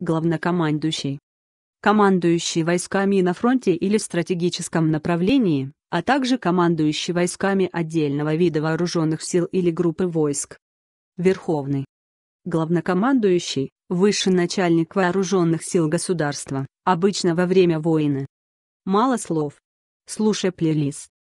главнокомандующий. Командующий войсками на фронте или стратегическом направлении, а также командующий войсками отдельного вида вооруженных сил или группы войск. Верховный. Главнокомандующий – высший начальник вооруженных сил государства, обычно во время войны. Мало слов. Слушай плейлист.